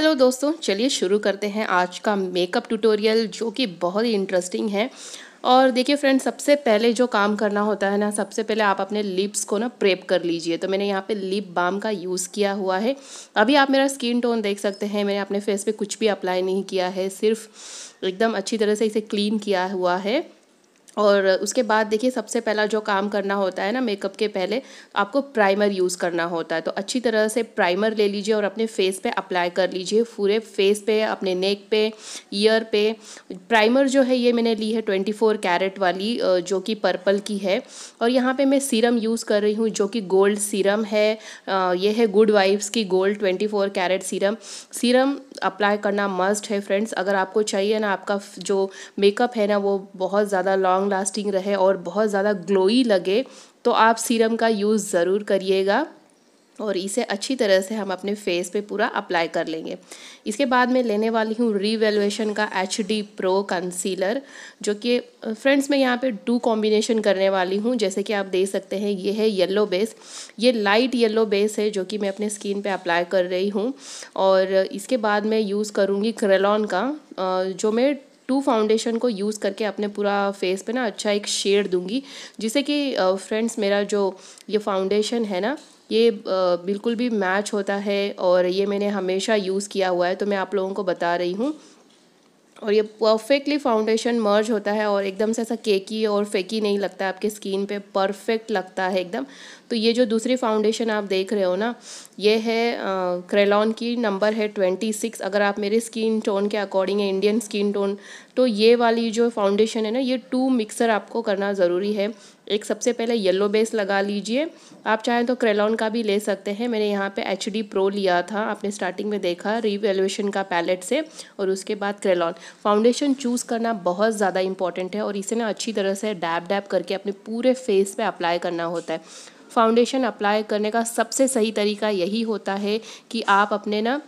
hello दोस्तों चलिए शुरू करते हैं आज का मेकअप ट्यूटोरियल जो कि बहुत ही इंटरेस्टिंग है और देखिए फ्रेंड सबसे पहले जो काम करना होता है ना सबसे पहले आप अपने लिप्स को ना प्रेप कर लीजिए तो मैंने यहाँ पे लिप बाम का यूज़ किया हुआ है अभी आप मेरा स्किन टोन देख सकते हैं मैंने अपने फेस पे कुछ भी अप्लाई नहीं किया है सिर्फ एकदम अच्छी तरह से इसे क्लीन किया हुआ है और उसके बाद देखिए सबसे पहला जो काम करना होता है ना मेकअप के पहले आपको प्राइमर यूज़ करना होता है तो अच्छी तरह से प्राइमर ले लीजिए और अपने फेस पे अप्लाई कर लीजिए पूरे फेस पे अपने नेक पे ईयर पे प्राइमर जो है ये मैंने ली है ट्वेंटी फोर कैरेट वाली जो कि पर्पल की है और यहाँ पर मैं सीरम यूज़ कर रही हूँ जो कि गोल्ड सीरम है ये है गुड वाइफ्स की gold twenty four carat serum serum apply करना मस्ट है फ्रेंड्स अगर आपको चाहिए ना आपका जो मेकअप है ना वो बहुत ज़्यादा लॉन्ग लास्टिंग रहे और बहुत ज़्यादा ग्लोई लगे तो आप सीरम का यूज़ ज़रूर करिएगा और इसे अच्छी तरह से हम अपने फेस पे पूरा अप्लाई कर लेंगे इसके बाद मैं लेने वाली हूँ रीवेलुएशन का एच डी प्रो कंसीलर जो कि फ्रेंड्स मैं यहाँ पे टू कॉम्बिनेशन करने वाली हूँ जैसे कि आप देख सकते हैं ये है येलो बेस ये लाइट येलो बेस है जो कि मैं अपने स्किन पे अप्लाई कर रही हूँ और इसके बाद मैं यूज़ करूँगी क्रेलॉन का जो मैं टू फाउंडेशन को यूज़ करके अपने पूरा फेस पे ना अच्छा एक शेड दूंगी जिससे कि फ्रेंड्स मेरा जो ये फाउंडेशन है ना ये बिल्कुल भी मैच होता है और ये मैंने हमेशा यूज़ किया हुआ है तो मैं आप लोगों को बता रही हूँ और ये परफेक्टली फाउंडेशन मर्ज होता है और एकदम से ऐसा केकी और फेकी नहीं लगता है आपके स्किन पे परफेक्ट लगता है एकदम तो ये जो दूसरी फाउंडेशन आप देख रहे हो ना ये है क्रेलॉन की नंबर है ट्वेंटी सिक्स अगर आप मेरे स्किन टोन के अकॉर्डिंग है इंडियन स्किन टोन तो ये वाली जो फाउंडेशन है ना ये टू मिक्सर आपको करना ज़रूरी है एक सबसे पहले येलो बेस लगा लीजिए आप चाहें तो क्रेलॉन का भी ले सकते हैं मैंने यहाँ पे एच डी प्रो लिया था आपने स्टार्टिंग में देखा रिवेल्यूशन का पैलेट से और उसके बाद क्रेलॉन फाउंडेशन चूज़ करना बहुत ज़्यादा इंपॉर्टेंट है और इसे ना अच्छी तरह से डैब डैब करके अपने पूरे फेस पर अप्लाई करना होता है फाउंडेशन अप्लाई करने का सबसे सही तरीका यही होता है कि आप अपने ना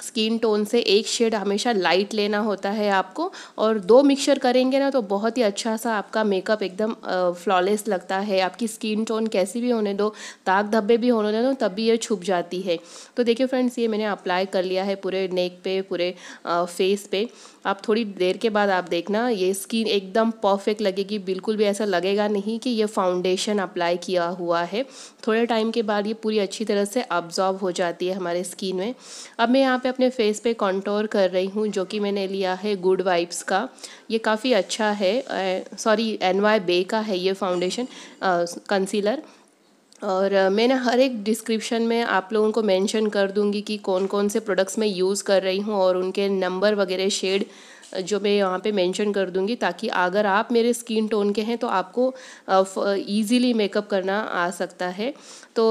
स्किन टोन से एक शेड हमेशा लाइट लेना होता है आपको और दो मिक्सचर करेंगे ना तो बहुत ही अच्छा सा आपका मेकअप एकदम फ्लॉलेस लगता है आपकी स्किन टोन कैसी भी होने दो दाग धब्बे भी होने दो तब भी ये छुप जाती है तो देखिए फ्रेंड्स ये मैंने अप्लाई कर लिया है पूरे नेक पे पूरे फेस पे आप थोड़ी देर के बाद आप देखना ये स्किन एकदम परफेक्ट लगेगी बिल्कुल भी ऐसा लगेगा नहीं कि ये फाउंडेशन अप्लाई किया हुआ है थोड़े टाइम के बाद ये पूरी अच्छी तरह से अब्जॉर्व हो जाती है हमारे स्किन में अब मैं आप पे अपने फेस पे कॉन्टोर कर रही हूँ जो कि मैंने लिया है गुड वाइब्स का ये काफ़ी अच्छा है सॉरी एन वाई बे का है ये फाउंडेशन कंसीलर और मैंने हर एक डिस्क्रिप्शन में आप लोगों को मेंशन कर दूंगी कि कौन कौन से प्रोडक्ट्स मैं यूज़ कर रही हूँ और उनके नंबर वगैरह शेड जो मैं यहाँ पे मेंशन कर दूँगी ताकि अगर आप मेरे स्किन टोन के हैं तो आपको इजीली मेकअप करना आ सकता है तो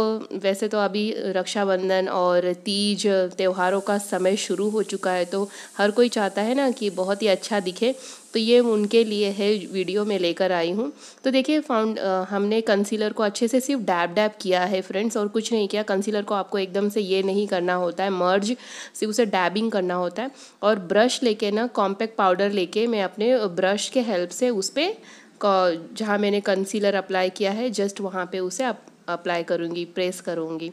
वैसे तो अभी रक्षाबंधन और तीज त्योहारों का समय शुरू हो चुका है तो हर कोई चाहता है ना कि बहुत ही अच्छा दिखे तो ये उनके लिए है वीडियो में लेकर आई हूँ तो देखिए फाउंड हमने कंसीलर को अच्छे से सिर्फ डैब डैब किया है फ्रेंड्स और कुछ नहीं किया कंसीलर को आपको एकदम से ये नहीं करना होता है मर्ज सिर्फ उसे डैबिंग करना होता है और ब्रश लेके ना कॉम्पैक्ट पाउडर लेके मैं अपने ब्रश के हेल्प से उस पर जहाँ मैंने कंसीलर अप्लाई किया है जस्ट वहाँ पर उसे अप्लाई करूँगी प्रेस करूँगी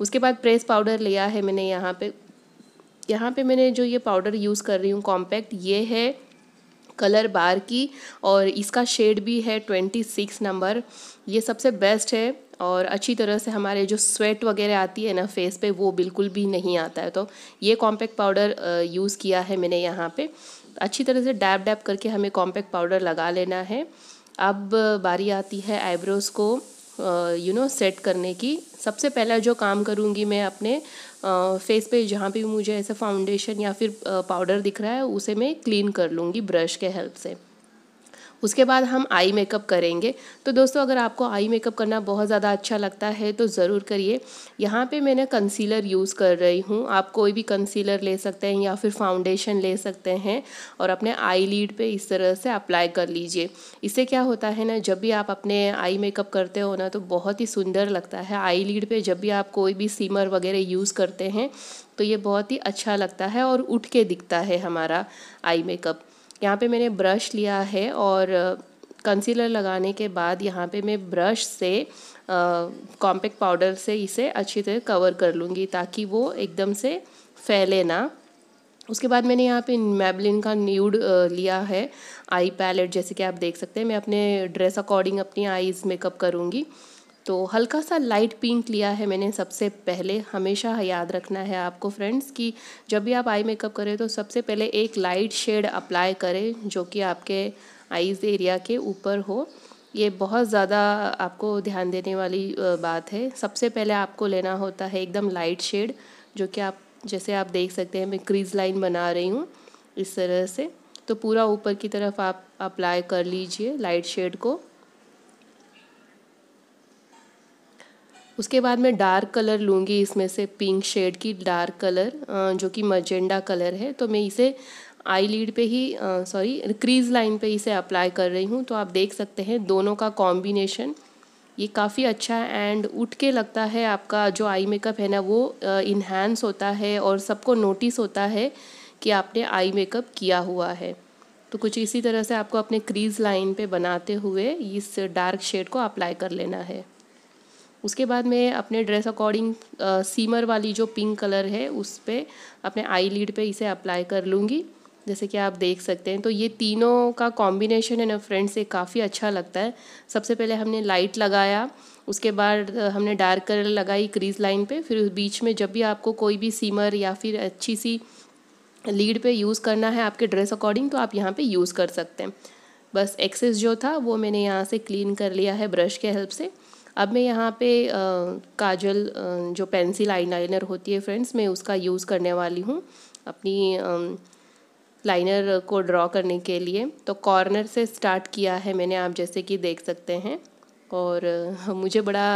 उसके बाद प्रेस पाउडर लिया है मैंने यहाँ पर यहाँ पर मैंने जो ये पाउडर यूज़ कर रही हूँ कॉम्पैक्ट ये है कलर बार की और इसका शेड भी है ट्वेंटी सिक्स नंबर ये सबसे बेस्ट है और अच्छी तरह से हमारे जो स्वेट वगैरह आती है ना फेस पे वो बिल्कुल भी नहीं आता है तो ये कॉम्पैक्ट पाउडर यूज़ किया है मैंने यहाँ पे अच्छी तरह से डैब डैब करके हमें कॉम्पैक्ट पाउडर लगा लेना है अब बारी आती है आईब्रोज़ को यू नो सेट करने की सबसे पहला जो काम करूँगी मैं अपने फेस पे जहाँ पे भी मुझे ऐसा फाउंडेशन या फिर पाउडर दिख रहा है उसे मैं क्लीन कर लूँगी ब्रश के हेल्प से उसके बाद हम आई मेकअप करेंगे तो दोस्तों अगर आपको आई मेकअप करना बहुत ज़्यादा अच्छा लगता है तो ज़रूर करिए यहाँ पे मैंने कंसीलर यूज़ कर रही हूँ आप कोई भी कंसीलर ले सकते हैं या फिर फाउंडेशन ले सकते हैं और अपने आई लीड पर इस तरह से अप्लाई कर लीजिए इससे क्या होता है ना जब भी आप अपने आई मेकअप करते हो ना तो बहुत ही सुंदर लगता है आई लीड पर जब भी आप कोई भी सीमर वगैरह यूज़ करते हैं तो ये बहुत ही अच्छा लगता है और उठ के दिखता है हमारा आई मेकअप यहाँ पे मैंने ब्रश लिया है और कंसीलर लगाने के बाद यहाँ पे मैं ब्रश से कॉम्पैक्ट पाउडर से इसे अच्छी तरह कवर कर लूँगी ताकि वो एकदम से फैले ना उसके बाद मैंने यहाँ पे मेबलिन का न्यूड लिया है आई पैलेट जैसे कि आप देख सकते हैं मैं अपने ड्रेस अकॉर्डिंग अपनी आईज़ मेकअप करूँगी तो हल्का सा लाइट पिंक लिया है मैंने सबसे पहले हमेशा याद रखना है आपको फ्रेंड्स कि जब भी आप आई मेकअप करें तो सबसे पहले एक लाइट शेड अप्लाई करें जो कि आपके आईज़ एरिया के ऊपर हो ये बहुत ज़्यादा आपको ध्यान देने वाली बात है सबसे पहले आपको लेना होता है एकदम लाइट शेड जो कि आप जैसे आप देख सकते हैं मैं क्रीज लाइन बना रही हूँ इस तरह से तो पूरा ऊपर की तरफ आप अप्लाई कर लीजिए लाइट शेड को उसके बाद मैं डार्क कलर लूँगी इसमें से पिंक शेड की डार्क कलर जो कि मजेंडा कलर है तो मैं इसे आई लीड पे ही सॉरी क्रीज लाइन पे इसे अप्लाई कर रही हूँ तो आप देख सकते हैं दोनों का कॉम्बिनेशन ये काफ़ी अच्छा है एंड उठ के लगता है आपका जो आई मेकअप है ना वो इन्हेंस होता है और सबको नोटिस होता है कि आपने आई मेकअप किया हुआ है तो कुछ इसी तरह से आपको अपने क्रीज लाइन पे बनाते हुए इस डार्क शेड को अप्लाई कर लेना है उसके बाद मैं अपने ड्रेस अकॉर्डिंग सीमर वाली जो पिंक कलर है उस पर अपने आई लीड पर इसे अप्लाई कर लूँगी जैसे कि आप देख सकते हैं तो ये तीनों का कॉम्बिनेशन है ना फ्रेंड्स ये काफ़ी अच्छा लगता है सबसे पहले हमने लाइट लगाया उसके बाद हमने डार्क कलर लगाई क्रीज लाइन पे फिर उस बीच में जब भी आपको कोई भी सीमर या फिर अच्छी सी लीड पे यूज़ करना है आपके ड्रेस अकॉर्डिंग तो आप यहाँ पे यूज़ कर सकते हैं बस एक्सेस जो था वो मैंने यहाँ से क्लीन कर लिया है ब्रश के हेल्प से अब मैं यहाँ पे काजल जो पेंसिल आईलाइनर होती है फ्रेंड्स मैं उसका यूज़ करने वाली हूँ अपनी लाइनर को ड्रॉ करने के लिए तो कॉर्नर से स्टार्ट किया है मैंने आप जैसे कि देख सकते हैं और मुझे बड़ा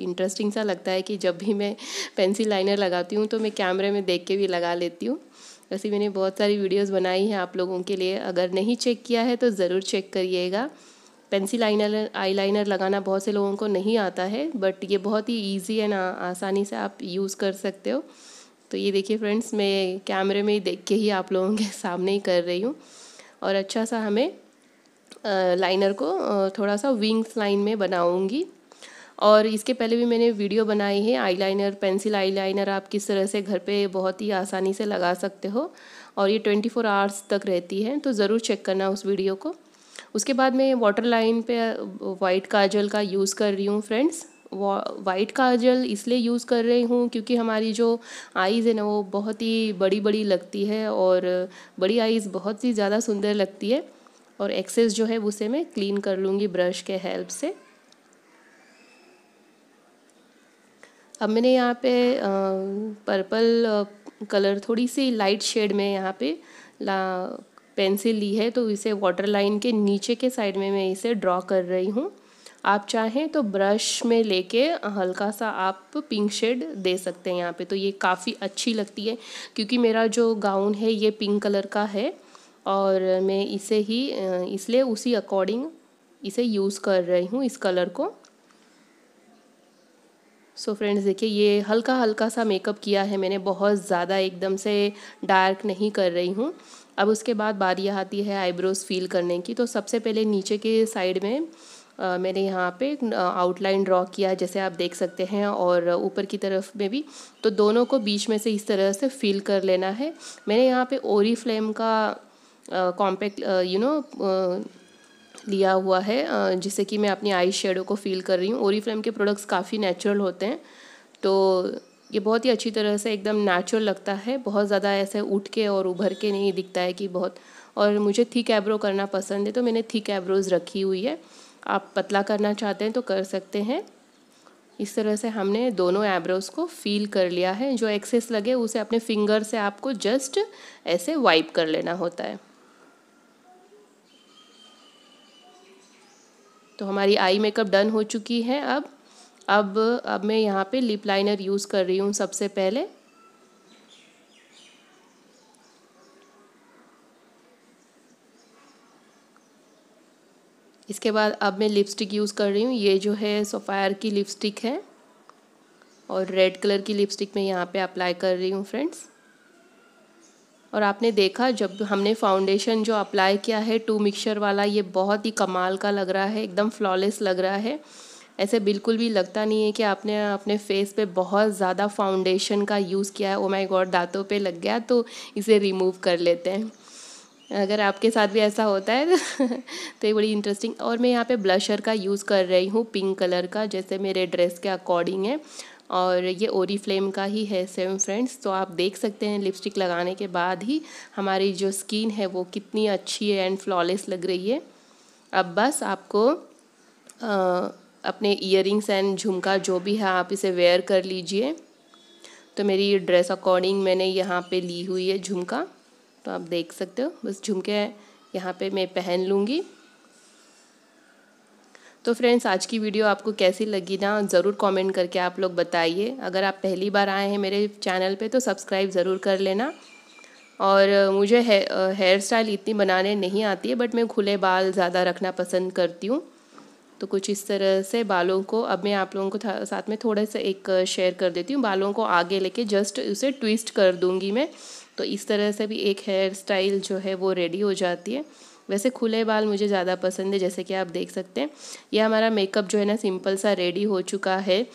इंटरेस्टिंग सा लगता है कि जब भी मैं पेंसिल लाइनर लगाती हूँ तो मैं कैमरे में देख के भी लगा लेती हूँ वैसे मैंने बहुत सारी वीडियोस बनाई हैं आप लोगों के लिए अगर नहीं चेक किया है तो ज़रूर चेक करिएगा पेंसिल आई आईलाइनर लगाना बहुत से लोगों को नहीं आता है बट ये बहुत ही ईजी एंड आसानी से आप यूज़ कर सकते हो तो ये देखिए फ्रेंड्स मैं कैमरे में ही देख के ही आप लोगों के सामने ही कर रही हूँ और अच्छा सा हमें लाइनर को थोड़ा सा विंग्स लाइन में बनाऊँगी और इसके पहले भी मैंने वीडियो बनाई है आईलाइनर पेंसिल आईलाइनर आप किस तरह से घर पे बहुत ही आसानी से लगा सकते हो और ये 24 फोर आवर्स तक रहती है तो ज़रूर चेक करना उस वीडियो को उसके बाद मैं वाटर लाइन पर वाइट काजल का यूज़ कर रही हूँ फ्रेंड्स वाइट काजल इसलिए यूज़ कर रही हूँ क्योंकि हमारी जो आइज़ है ना वो बहुत ही बड़ी बड़ी लगती है और बड़ी आइज़ बहुत ही ज़्यादा सुंदर लगती है और एक्सेस जो है उसे मैं क्लीन कर लूँगी ब्रश के हेल्प से अब मैंने यहाँ पे पर्पल कलर थोड़ी सी लाइट शेड में यहाँ पे पेंसिल ली है तो इसे वाटर लाइन के नीचे के साइड में मैं इसे ड्रॉ कर रही हूँ आप चाहें तो ब्रश में लेके हल्का सा आप पिंक शेड दे सकते हैं यहाँ पे तो ये काफ़ी अच्छी लगती है क्योंकि मेरा जो गाउन है ये पिंक कलर का है और मैं इसे ही इसलिए उसी अकॉर्डिंग इसे यूज़ कर रही हूँ इस कलर को सो so फ्रेंड्स देखिए ये हल्का हल्का सा मेकअप किया है मैंने बहुत ज़्यादा एकदम से डार्क नहीं कर रही हूँ अब उसके बाद बारी आती है आईब्रोज़ फील करने की तो सबसे पहले नीचे के साइड में आ, मैंने यहाँ पे आउटलाइन ड्रॉ किया जैसे आप देख सकते हैं और ऊपर की तरफ में भी तो दोनों को बीच में से इस तरह से फील कर लेना है मैंने यहाँ पे ओरी फ्लेम का कॉम्पैक्ट यू नो लिया हुआ है जिससे कि मैं अपनी आई शेडो को फील कर रही हूँ ओरी फ्लेम के प्रोडक्ट्स काफ़ी नेचुरल होते हैं तो ये बहुत ही अच्छी तरह से एकदम नेचुरल लगता है बहुत ज़्यादा ऐसे उठ के और उभर के नहीं दिखता है कि बहुत और मुझे थिक एब्रो करना पसंद है तो मैंने थिक एब्रोज़ रखी हुई है आप पतला करना चाहते हैं तो कर सकते हैं इस तरह से हमने दोनों एब्रोज़ को फील कर लिया है जो एक्सेस लगे उसे अपने फिंगर से आपको जस्ट ऐसे वाइप कर लेना होता है तो हमारी आई मेकअप डन हो चुकी है अब अब अब मैं यहाँ पे लिप लाइनर यूज़ कर रही हूँ सबसे पहले इसके बाद अब मैं लिपस्टिक यूज़ कर रही हूँ ये जो है सोफायर की लिपस्टिक है और रेड कलर की लिपस्टिक मैं यहाँ पे अप्लाई कर रही हूँ फ्रेंड्स और आपने देखा जब हमने फाउंडेशन जो अप्लाई किया है टू मिक्सचर वाला ये बहुत ही कमाल का लग रहा है एकदम फ्लॉलेस लग रहा है ऐसे बिल्कुल भी लगता नहीं है कि आपने अपने फेस पे बहुत ज़्यादा फाउंडेशन का यूज़ किया है ओ माय गॉड दांतों पे लग गया तो इसे रिमूव कर लेते हैं अगर आपके साथ भी ऐसा होता है तो ये बड़ी इंटरेस्टिंग और मैं यहाँ पे ब्लशर का यूज़ कर रही हूँ पिंक कलर का जैसे मेरे ड्रेस के अकॉर्डिंग है और ये ओरी फ्लेम का ही है सेम फ्रेंड्स तो आप देख सकते हैं लिपस्टिक लगाने के बाद ही हमारी जो स्किन है वो कितनी अच्छी है एंड फ्लॉलेस लग रही है अब बस आपको आ, अपने ईयर एंड झुमका जो भी है आप इसे वेयर कर लीजिए तो मेरी ड्रेस अकॉर्डिंग मैंने यहाँ पे ली हुई है झुमका तो आप देख सकते हो बस झुमके यहाँ पे मैं पहन लूँगी तो फ्रेंड्स आज की वीडियो आपको कैसी लगी ना ज़रूर कमेंट करके आप लोग बताइए अगर आप पहली बार आए हैं मेरे चैनल पे तो सब्सक्राइब ज़रूर कर लेना और मुझे हेयर स्टाइल इतनी बनाने नहीं आती है बट मैं खुले बाल ज़्यादा रखना पसंद करती हूँ तो कुछ इस तरह से बालों को अब मैं आप लोगों को साथ में थोड़ा सा एक शेयर कर देती हूँ बालों को आगे लेके जस्ट उसे ट्विस्ट कर दूँगी मैं तो इस तरह से भी एक हेयर स्टाइल जो है वो रेडी हो जाती है वैसे खुले बाल मुझे ज़्यादा पसंद है जैसे कि आप देख सकते हैं ये हमारा मेकअप जो है ना सिंपल सा रेडी हो चुका है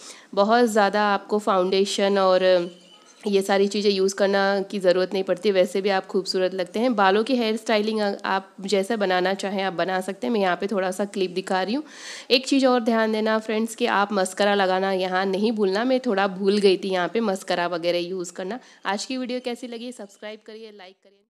बहुत ज़्यादा आपको फाउंडेशन और ये सारी चीज़ें यूज़ करना की ज़रूरत नहीं पड़ती वैसे भी आप खूबसूरत लगते हैं बालों की हेयर स्टाइलिंग आप जैसा बनाना चाहें आप बना सकते हैं मैं यहाँ पे थोड़ा सा क्लिप दिखा रही हूँ एक चीज़ और ध्यान देना फ्रेंड्स कि आप मस्करा लगाना यहाँ नहीं भूलना मैं थोड़ा भूल गई थी यहाँ पर मस्करा वगैरह यूज़ करना आज की वीडियो कैसी लगी सब्सक्राइब करिए लाइक करिए